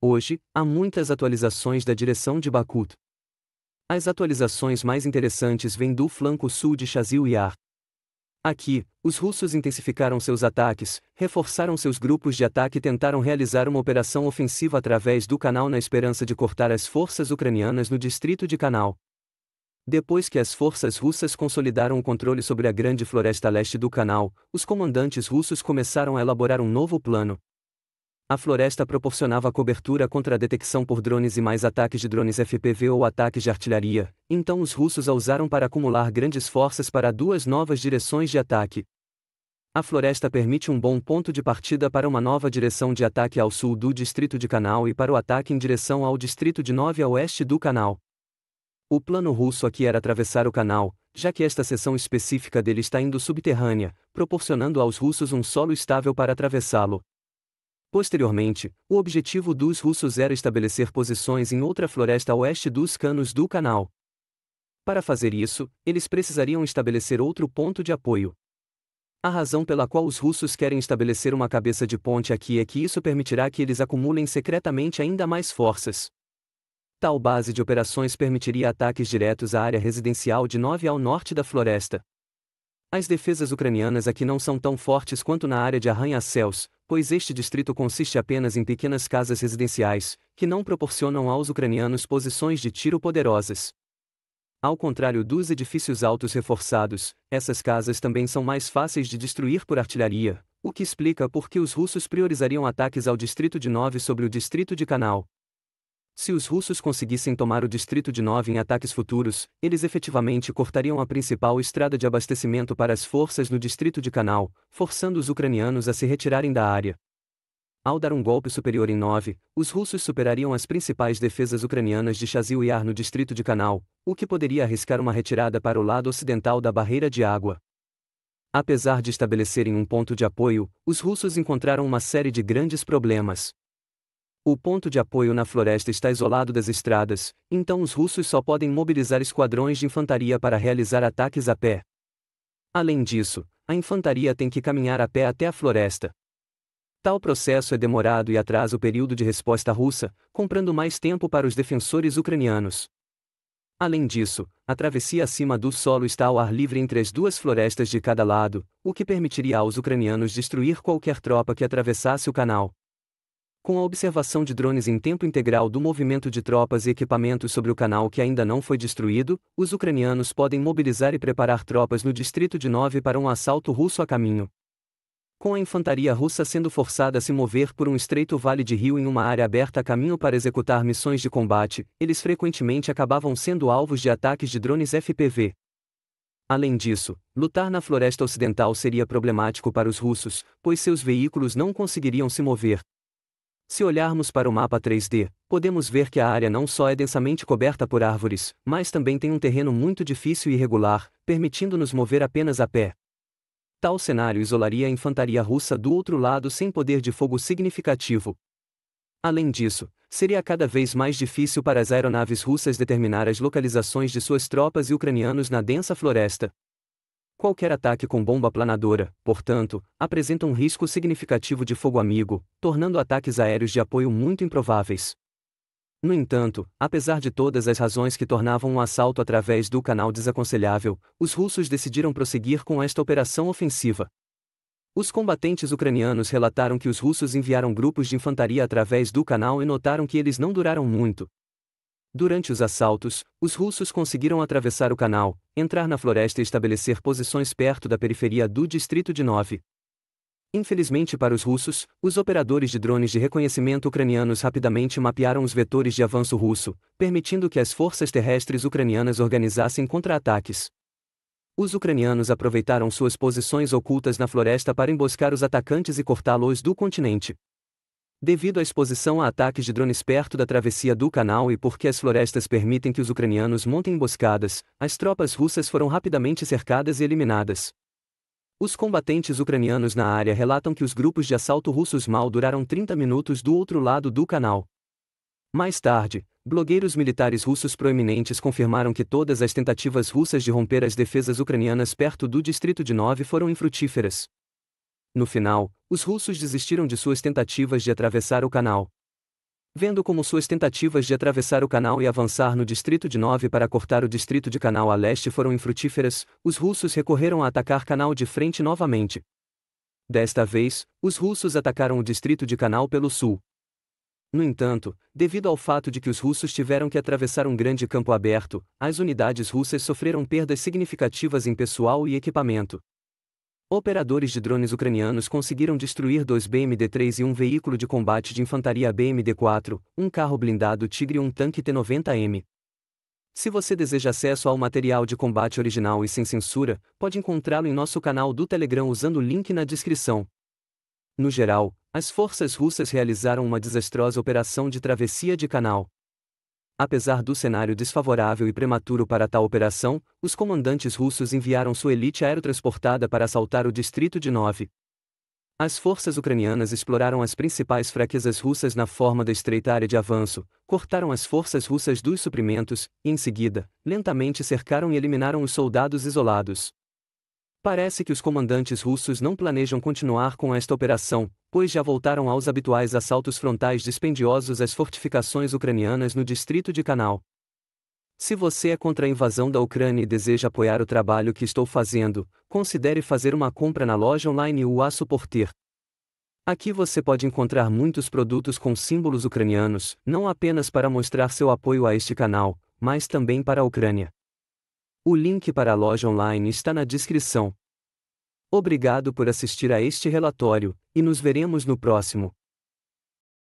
Hoje, há muitas atualizações da direção de Bakut. As atualizações mais interessantes vêm do flanco sul de Chazil Yar. Aqui, os russos intensificaram seus ataques, reforçaram seus grupos de ataque e tentaram realizar uma operação ofensiva através do canal na esperança de cortar as forças ucranianas no distrito de Canal. Depois que as forças russas consolidaram o controle sobre a grande floresta leste do canal, os comandantes russos começaram a elaborar um novo plano, a floresta proporcionava cobertura contra a detecção por drones e mais ataques de drones FPV ou ataques de artilharia, então os russos a usaram para acumular grandes forças para duas novas direções de ataque. A floresta permite um bom ponto de partida para uma nova direção de ataque ao sul do distrito de Canal e para o ataque em direção ao distrito de 9 a oeste do canal. O plano russo aqui era atravessar o canal, já que esta seção específica dele está indo subterrânea, proporcionando aos russos um solo estável para atravessá-lo. Posteriormente, o objetivo dos russos era estabelecer posições em outra floresta a oeste dos canos do canal. Para fazer isso, eles precisariam estabelecer outro ponto de apoio. A razão pela qual os russos querem estabelecer uma cabeça de ponte aqui é que isso permitirá que eles acumulem secretamente ainda mais forças. Tal base de operações permitiria ataques diretos à área residencial de 9 ao norte da floresta. As defesas ucranianas aqui não são tão fortes quanto na área de arranha-céus, pois este distrito consiste apenas em pequenas casas residenciais, que não proporcionam aos ucranianos posições de tiro poderosas. Ao contrário dos edifícios altos reforçados, essas casas também são mais fáceis de destruir por artilharia, o que explica por que os russos priorizariam ataques ao distrito de 9 sobre o distrito de Canal. Se os russos conseguissem tomar o distrito de Nov em ataques futuros, eles efetivamente cortariam a principal estrada de abastecimento para as forças no distrito de Canal, forçando os ucranianos a se retirarem da área. Ao dar um golpe superior em Nove, os russos superariam as principais defesas ucranianas de Chazil e Ar no distrito de Canal, o que poderia arriscar uma retirada para o lado ocidental da barreira de água. Apesar de estabelecerem um ponto de apoio, os russos encontraram uma série de grandes problemas. O ponto de apoio na floresta está isolado das estradas, então os russos só podem mobilizar esquadrões de infantaria para realizar ataques a pé. Além disso, a infantaria tem que caminhar a pé até a floresta. Tal processo é demorado e atrasa o período de resposta russa, comprando mais tempo para os defensores ucranianos. Além disso, a travessia acima do solo está ao ar livre entre as duas florestas de cada lado, o que permitiria aos ucranianos destruir qualquer tropa que atravessasse o canal. Com a observação de drones em tempo integral do movimento de tropas e equipamentos sobre o canal que ainda não foi destruído, os ucranianos podem mobilizar e preparar tropas no distrito de Nove para um assalto russo a caminho. Com a infantaria russa sendo forçada a se mover por um estreito vale de rio em uma área aberta a caminho para executar missões de combate, eles frequentemente acabavam sendo alvos de ataques de drones FPV. Além disso, lutar na floresta ocidental seria problemático para os russos, pois seus veículos não conseguiriam se mover, se olharmos para o mapa 3D, podemos ver que a área não só é densamente coberta por árvores, mas também tem um terreno muito difícil e irregular, permitindo-nos mover apenas a pé. Tal cenário isolaria a infantaria russa do outro lado sem poder de fogo significativo. Além disso, seria cada vez mais difícil para as aeronaves russas determinar as localizações de suas tropas e ucranianos na densa floresta, Qualquer ataque com bomba planadora, portanto, apresenta um risco significativo de fogo amigo, tornando ataques aéreos de apoio muito improváveis. No entanto, apesar de todas as razões que tornavam um assalto através do canal desaconselhável, os russos decidiram prosseguir com esta operação ofensiva. Os combatentes ucranianos relataram que os russos enviaram grupos de infantaria através do canal e notaram que eles não duraram muito, Durante os assaltos, os russos conseguiram atravessar o canal, entrar na floresta e estabelecer posições perto da periferia do distrito de Nove. Infelizmente para os russos, os operadores de drones de reconhecimento ucranianos rapidamente mapearam os vetores de avanço russo, permitindo que as forças terrestres ucranianas organizassem contra-ataques. Os ucranianos aproveitaram suas posições ocultas na floresta para emboscar os atacantes e cortá-los do continente. Devido à exposição a ataques de drones perto da travessia do canal e porque as florestas permitem que os ucranianos montem emboscadas, as tropas russas foram rapidamente cercadas e eliminadas. Os combatentes ucranianos na área relatam que os grupos de assalto russos mal duraram 30 minutos do outro lado do canal. Mais tarde, blogueiros militares russos proeminentes confirmaram que todas as tentativas russas de romper as defesas ucranianas perto do distrito de Nove foram infrutíferas. No final, os russos desistiram de suas tentativas de atravessar o canal. Vendo como suas tentativas de atravessar o canal e avançar no distrito de Nove para cortar o distrito de canal a leste foram infrutíferas, os russos recorreram a atacar canal de frente novamente. Desta vez, os russos atacaram o distrito de canal pelo sul. No entanto, devido ao fato de que os russos tiveram que atravessar um grande campo aberto, as unidades russas sofreram perdas significativas em pessoal e equipamento. Operadores de drones ucranianos conseguiram destruir dois BMD-3 e um veículo de combate de infantaria BMD-4, um carro blindado Tigre e um tanque T-90M. Se você deseja acesso ao material de combate original e sem censura, pode encontrá-lo em nosso canal do Telegram usando o link na descrição. No geral, as forças russas realizaram uma desastrosa operação de travessia de canal. Apesar do cenário desfavorável e prematuro para tal operação, os comandantes russos enviaram sua elite aerotransportada para assaltar o distrito de Nov. As forças ucranianas exploraram as principais fraquezas russas na forma da estreita área de avanço, cortaram as forças russas dos suprimentos e, em seguida, lentamente cercaram e eliminaram os soldados isolados. Parece que os comandantes russos não planejam continuar com esta operação, pois já voltaram aos habituais assaltos frontais dispendiosos às fortificações ucranianas no distrito de Canal. Se você é contra a invasão da Ucrânia e deseja apoiar o trabalho que estou fazendo, considere fazer uma compra na loja online UA Suporter. Aqui você pode encontrar muitos produtos com símbolos ucranianos, não apenas para mostrar seu apoio a este canal, mas também para a Ucrânia. O link para a loja online está na descrição. Obrigado por assistir a este relatório, e nos veremos no próximo.